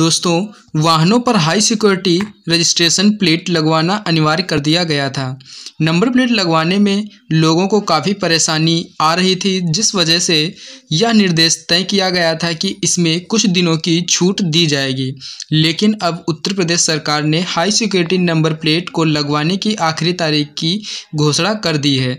दोस्तों वाहनों पर हाई सिक्योरिटी रजिस्ट्रेशन प्लेट लगवाना अनिवार्य कर दिया गया था नंबर प्लेट लगवाने में लोगों को काफ़ी परेशानी आ रही थी जिस वजह से यह निर्देश तय किया गया था कि इसमें कुछ दिनों की छूट दी जाएगी लेकिन अब उत्तर प्रदेश सरकार ने हाई सिक्योरिटी नंबर प्लेट को लगवाने की आखिरी तारीख की घोषणा कर दी है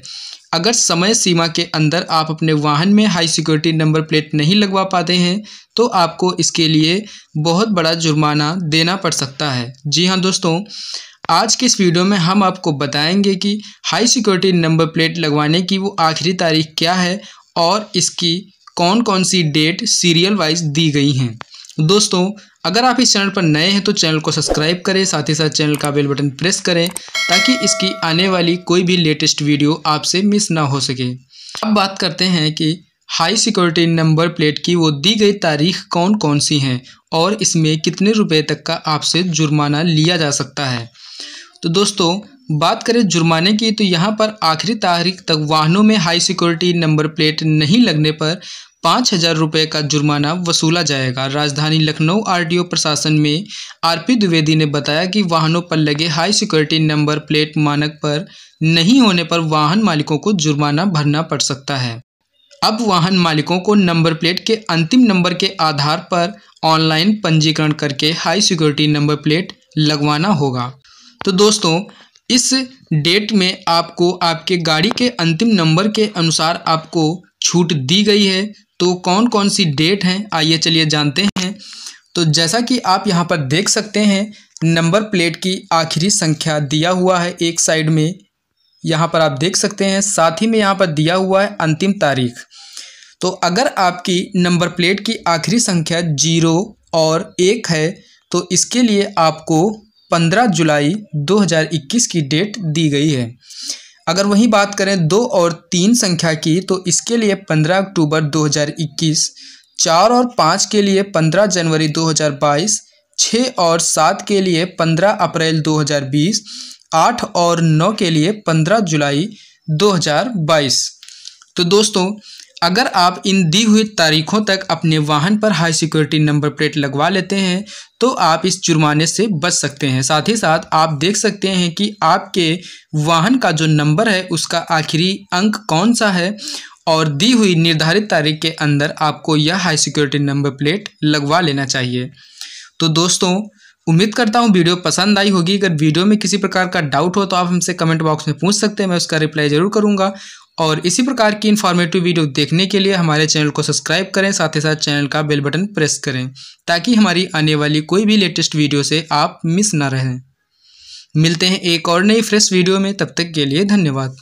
अगर समय सीमा के अंदर आप अपने वाहन में हाई सिक्योरिटी नंबर प्लेट नहीं लगवा पाते हैं तो आपको इसके लिए बहुत बड़ा जुर्माना देना पड़ सकता है जी हाँ दोस्तों आज के इस वीडियो में हम आपको बताएंगे कि हाई सिक्योरिटी नंबर प्लेट लगवाने की वो आखिरी तारीख क्या है और इसकी कौन कौन सी डेट सीरियल वाइज दी गई हैं दोस्तों अगर आप इस चैनल पर नए हैं तो चैनल को सब्सक्राइब करें साथ ही साथ चैनल का बेल बटन प्रेस करें ताकि इसकी आने वाली कोई भी लेटेस्ट वीडियो आपसे मिस ना हो सके अब बात करते हैं कि हाई सिक्योरिटी नंबर प्लेट की वो दी गई तारीख कौन कौन सी हैं और इसमें कितने रुपए तक का आपसे जुर्माना लिया जा सकता है तो दोस्तों बात करें जुर्माने की तो यहाँ पर आखिरी तारीख तक वाहनों में हाई सिक्योरिटी नंबर प्लेट नहीं लगने पर पाँच हजार रुपये का जुर्माना वसूला जाएगा राजधानी लखनऊ आरटीओ प्रशासन में आरपी द्विवेदी ने बताया कि वाहनों पर लगे हाई सिक्योरिटी नंबर प्लेट मानक पर नहीं होने पर वाहन मालिकों को जुर्माना भरना पड़ सकता है अब वाहन मालिकों को नंबर प्लेट के अंतिम नंबर के आधार पर ऑनलाइन पंजीकरण करके हाई सिक्योरिटी नंबर प्लेट लगवाना होगा तो दोस्तों इस डेट में आपको आपके गाड़ी के अंतिम नंबर के अनुसार आपको छूट दी गई है तो कौन कौन सी डेट हैं आइए चलिए जानते हैं तो जैसा कि आप यहाँ पर देख सकते हैं नंबर प्लेट की आखिरी संख्या दिया हुआ है एक साइड में यहाँ पर आप देख सकते हैं साथ ही में यहाँ पर दिया हुआ है अंतिम तारीख तो अगर आपकी नंबर प्लेट की आखिरी संख्या जीरो और एक है तो इसके लिए आपको पंद्रह जुलाई 2021 की डेट दी गई है अगर वहीं बात करें दो और तीन संख्या की तो इसके लिए पंद्रह अक्टूबर 2021 चार और पाँच के लिए पंद्रह जनवरी 2022 छः और सात के लिए पंद्रह अप्रैल 2020 आठ और नौ के लिए पंद्रह जुलाई 2022 तो दोस्तों अगर आप इन दी हुई तारीखों तक अपने वाहन पर हाई सिक्योरिटी नंबर प्लेट लगवा लेते हैं तो आप इस जुर्माने से बच सकते हैं साथ ही साथ आप देख सकते हैं कि आपके वाहन का जो नंबर है उसका आखिरी अंक कौन सा है और दी हुई निर्धारित तारीख के अंदर आपको यह हाई सिक्योरिटी नंबर प्लेट लगवा लेना चाहिए तो दोस्तों उम्मीद करता हूँ वीडियो पसंद आई होगी अगर वीडियो में किसी प्रकार का डाउट हो तो आप हमसे कमेंट बॉक्स में पूछ सकते हैं मैं उसका रिप्लाई ज़रूर करूँगा और इसी प्रकार की इन्फॉर्मेटिव वीडियो देखने के लिए हमारे चैनल को सब्सक्राइब करें साथ ही साथ चैनल का बेल बटन प्रेस करें ताकि हमारी आने वाली कोई भी लेटेस्ट वीडियो से आप मिस ना रहें मिलते हैं एक और नई फ्रेश वीडियो में तब तक के लिए धन्यवाद